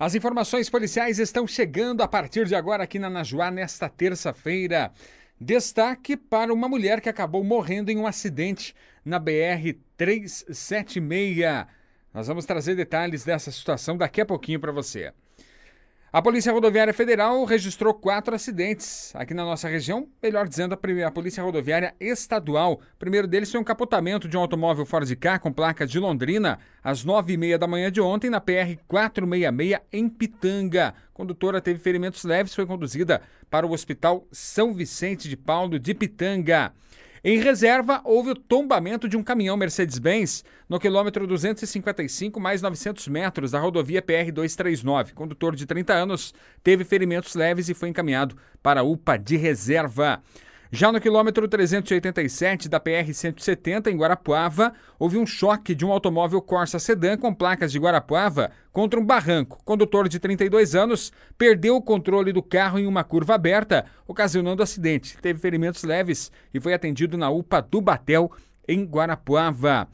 As informações policiais estão chegando a partir de agora aqui na Najuá nesta terça-feira. Destaque para uma mulher que acabou morrendo em um acidente na BR 376. Nós vamos trazer detalhes dessa situação daqui a pouquinho para você. A Polícia Rodoviária Federal registrou quatro acidentes aqui na nossa região, melhor dizendo, a, Polícia Rodoviária Estadual. O primeiro deles foi um capotamento de um automóvel Ford cá com placa de Londrina às nove e meia da manhã de ontem na PR 466 em Pitanga. A condutora teve ferimentos leves e foi conduzida para o Hospital São Vicente de Paulo de Pitanga. Em reserva, houve o tombamento de um caminhão Mercedes-Benz no quilômetro 255 mais 900 metros da rodovia PR-239. Condutor de 30 anos teve ferimentos leves e foi encaminhado para a UPA de reserva. Já no quilômetro 387 da PR-170, em Guarapuava, houve um choque de um automóvel Corsa Sedan com placas de Guarapuava contra um barranco. O condutor de 32 anos perdeu o controle do carro em uma curva aberta, ocasionando acidente. Teve ferimentos leves e foi atendido na UPA do Batel, em Guarapuava.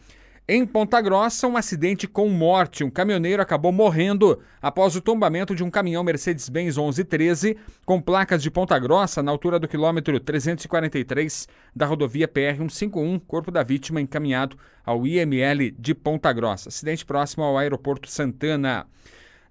Em Ponta Grossa, um acidente com morte. Um caminhoneiro acabou morrendo após o tombamento de um caminhão Mercedes-Benz 1113 com placas de Ponta Grossa na altura do quilômetro 343 da rodovia PR 151. Corpo da vítima encaminhado ao IML de Ponta Grossa. Acidente próximo ao aeroporto Santana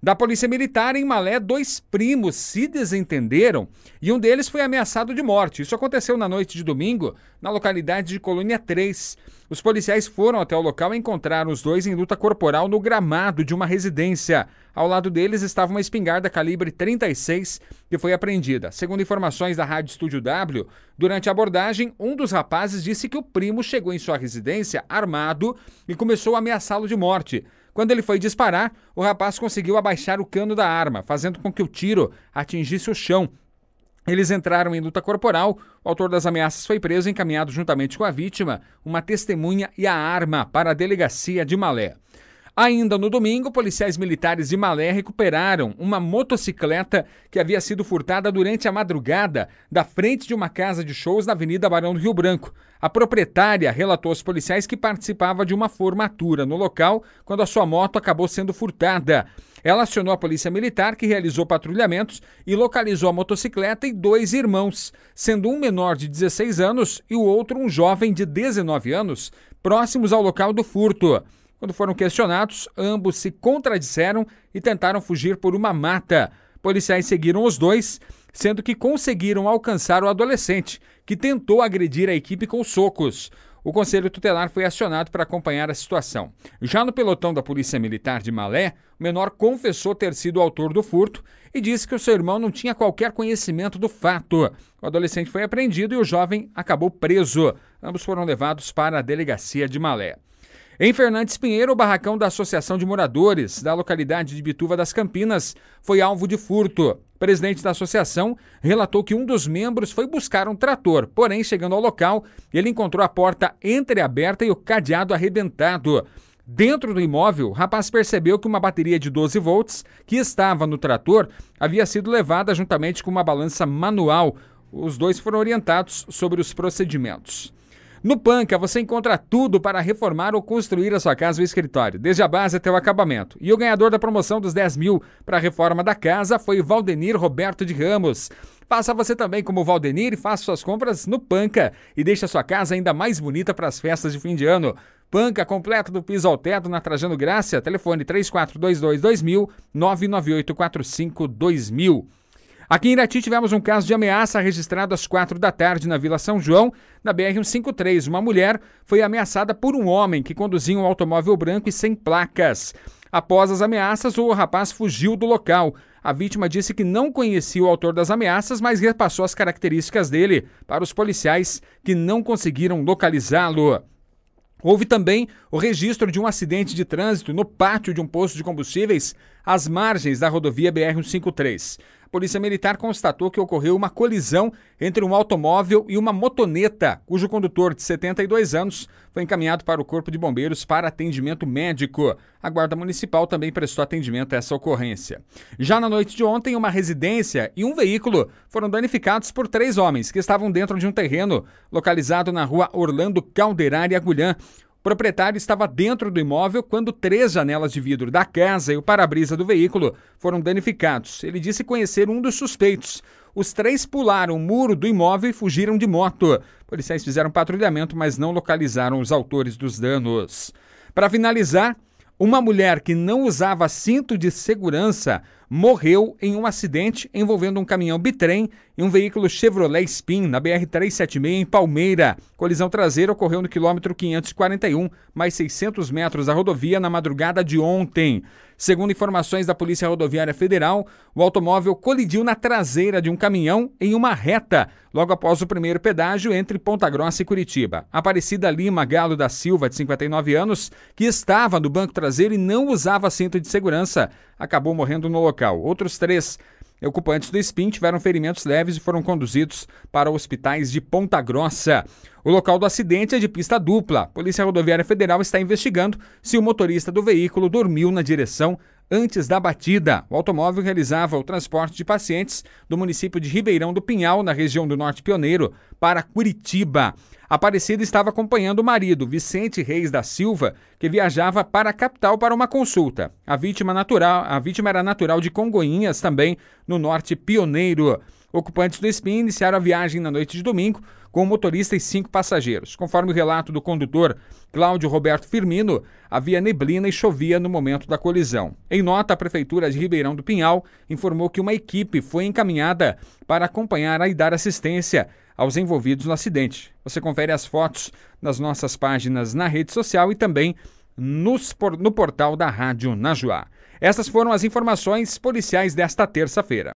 da Polícia Militar em Malé, dois primos se desentenderam e um deles foi ameaçado de morte. Isso aconteceu na noite de domingo, na localidade de Colônia 3. Os policiais foram até o local e encontraram os dois em luta corporal no gramado de uma residência. Ao lado deles estava uma espingarda calibre 36 que foi apreendida. Segundo informações da Rádio Estúdio W, durante a abordagem, um dos rapazes disse que o primo chegou em sua residência armado e começou a ameaçá-lo de morte. Quando ele foi disparar, o rapaz conseguiu abaixar o cano da arma, fazendo com que o tiro atingisse o chão. Eles entraram em luta corporal. O autor das ameaças foi preso e encaminhado juntamente com a vítima, uma testemunha e a arma para a delegacia de Malé. Ainda no domingo, policiais militares de Malé recuperaram uma motocicleta que havia sido furtada durante a madrugada da frente de uma casa de shows na Avenida Barão do Rio Branco. A proprietária relatou aos policiais que participava de uma formatura no local quando a sua moto acabou sendo furtada. Ela acionou a polícia militar, que realizou patrulhamentos e localizou a motocicleta e dois irmãos, sendo um menor de 16 anos e o outro um jovem de 19 anos, próximos ao local do furto. Quando foram questionados, ambos se contradisseram e tentaram fugir por uma mata. Policiais seguiram os dois, sendo que conseguiram alcançar o adolescente, que tentou agredir a equipe com socos. O Conselho Tutelar foi acionado para acompanhar a situação. Já no pelotão da Polícia Militar de Malé, o menor confessou ter sido o autor do furto e disse que o seu irmão não tinha qualquer conhecimento do fato. O adolescente foi apreendido e o jovem acabou preso. Ambos foram levados para a delegacia de Malé. Em Fernandes Pinheiro, o barracão da Associação de Moradores da localidade de Bituva das Campinas foi alvo de furto. O presidente da associação relatou que um dos membros foi buscar um trator, porém, chegando ao local, ele encontrou a porta entreaberta e o cadeado arrebentado. Dentro do imóvel, o rapaz percebeu que uma bateria de 12 volts que estava no trator havia sido levada juntamente com uma balança manual. Os dois foram orientados sobre os procedimentos. No Panca você encontra tudo para reformar ou construir a sua casa ou escritório, desde a base até o acabamento. E o ganhador da promoção dos 10 mil para a reforma da casa foi Valdenir Roberto de Ramos. Faça você também como o Valdenir e faça suas compras no Panca e deixe a sua casa ainda mais bonita para as festas de fim de ano. Panca completo do piso ao teto na Trajano Grácia, telefone 3422 2000 99845 2000. Aqui em Irati tivemos um caso de ameaça registrado às quatro da tarde na Vila São João, na BR-153. Uma mulher foi ameaçada por um homem que conduzia um automóvel branco e sem placas. Após as ameaças, o rapaz fugiu do local. A vítima disse que não conhecia o autor das ameaças, mas repassou as características dele para os policiais que não conseguiram localizá-lo. Houve também o registro de um acidente de trânsito no pátio de um posto de combustíveis às margens da rodovia BR-153. A Polícia Militar constatou que ocorreu uma colisão entre um automóvel e uma motoneta, cujo condutor de 72 anos foi encaminhado para o Corpo de Bombeiros para atendimento médico. A Guarda Municipal também prestou atendimento a essa ocorrência. Já na noite de ontem, uma residência e um veículo foram danificados por três homens que estavam dentro de um terreno localizado na rua Orlando Calderari Agulhã proprietário estava dentro do imóvel quando três janelas de vidro da casa e o para-brisa do veículo foram danificados. Ele disse conhecer um dos suspeitos. Os três pularam o muro do imóvel e fugiram de moto. Policiais fizeram patrulhamento, mas não localizaram os autores dos danos. Para finalizar, uma mulher que não usava cinto de segurança morreu em um acidente envolvendo um caminhão bitrem e um veículo Chevrolet Spin na BR-376 em Palmeira. Colisão traseira ocorreu no quilômetro 541, mais 600 metros da rodovia na madrugada de ontem. Segundo informações da Polícia Rodoviária Federal, o automóvel colidiu na traseira de um caminhão em uma reta, logo após o primeiro pedágio entre Ponta Grossa e Curitiba. Aparecida Lima Galo da Silva, de 59 anos, que estava no banco traseiro e não usava cinto de segurança, acabou morrendo no local. Outros três ocupantes do SPIN tiveram ferimentos leves e foram conduzidos para hospitais de Ponta Grossa. O local do acidente é de pista dupla. Polícia Rodoviária Federal está investigando se o motorista do veículo dormiu na direção antes da batida. O automóvel realizava o transporte de pacientes do município de Ribeirão do Pinhal, na região do Norte Pioneiro, para Curitiba. A Aparecida estava acompanhando o marido, Vicente Reis da Silva, que viajava para a capital para uma consulta. A vítima natural, a vítima era natural de Congonhinhas também, no Norte Pioneiro. Ocupantes do SPIN iniciaram a viagem na noite de domingo com o motorista e cinco passageiros. Conforme o relato do condutor Cláudio Roberto Firmino, havia neblina e chovia no momento da colisão. Em nota, a Prefeitura de Ribeirão do Pinhal informou que uma equipe foi encaminhada para acompanhar e dar assistência aos envolvidos no acidente. Você confere as fotos nas nossas páginas na rede social e também nos, no portal da Rádio Najuá. Essas foram as informações policiais desta terça-feira.